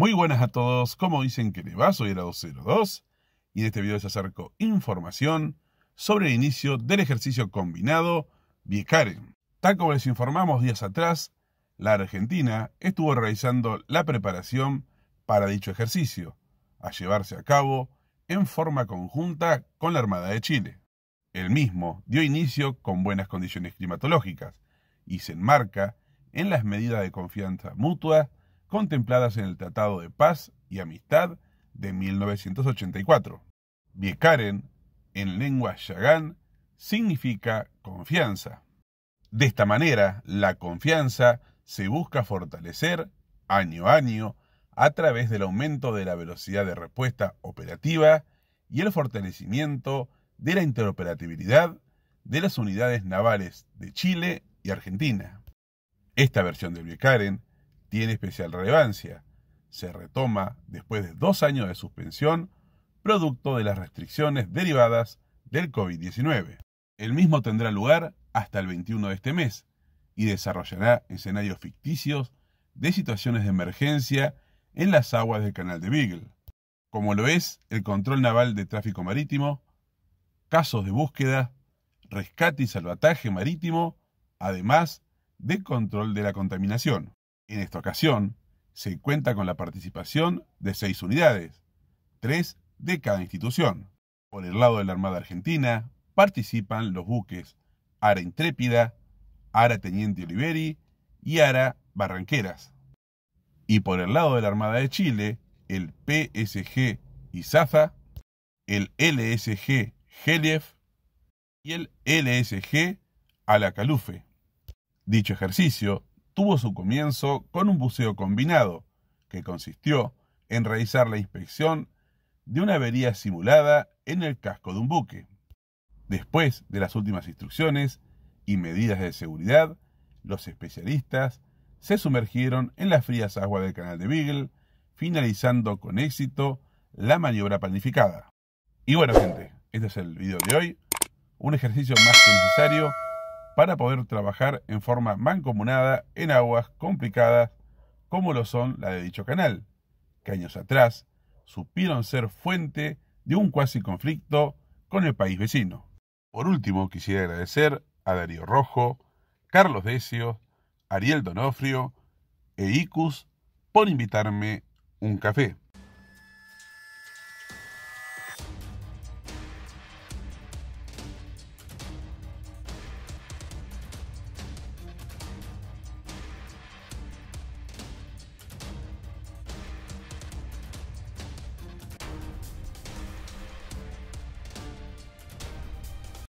Muy buenas a todos, como dicen que le va? Soy el 202 y en este video les acerco información sobre el inicio del ejercicio combinado Viecaren. Tal como les informamos días atrás, la Argentina estuvo realizando la preparación para dicho ejercicio, a llevarse a cabo en forma conjunta con la Armada de Chile. El mismo dio inicio con buenas condiciones climatológicas y se enmarca en las medidas de confianza mutua contempladas en el Tratado de Paz y Amistad de 1984. Biekaren, en lengua yagán, significa confianza. De esta manera, la confianza se busca fortalecer año a año a través del aumento de la velocidad de respuesta operativa y el fortalecimiento de la interoperabilidad de las unidades navales de Chile y Argentina. Esta versión del Biekaren tiene especial relevancia. Se retoma después de dos años de suspensión, producto de las restricciones derivadas del COVID-19. El mismo tendrá lugar hasta el 21 de este mes y desarrollará escenarios ficticios de situaciones de emergencia en las aguas del canal de Beagle, como lo es el control naval de tráfico marítimo, casos de búsqueda, rescate y salvataje marítimo, además de control de la contaminación. En esta ocasión, se cuenta con la participación de seis unidades, tres de cada institución. Por el lado de la Armada Argentina participan los buques Ara Intrépida, Ara Teniente Oliveri y Ara Barranqueras. Y por el lado de la Armada de Chile, el PSG Izaza, el LSG Geliev y el LSG Alacalufe. Dicho ejercicio tuvo su comienzo con un buceo combinado, que consistió en realizar la inspección de una avería simulada en el casco de un buque. Después de las últimas instrucciones y medidas de seguridad, los especialistas se sumergieron en las frías aguas del canal de Beagle, finalizando con éxito la maniobra planificada. Y bueno gente, este es el video de hoy, un ejercicio más que necesario para poder trabajar en forma mancomunada en aguas complicadas como lo son la de dicho canal, que años atrás supieron ser fuente de un cuasi conflicto con el país vecino. Por último, quisiera agradecer a Darío Rojo, Carlos Decio, Ariel Donofrio e Icus por invitarme un café.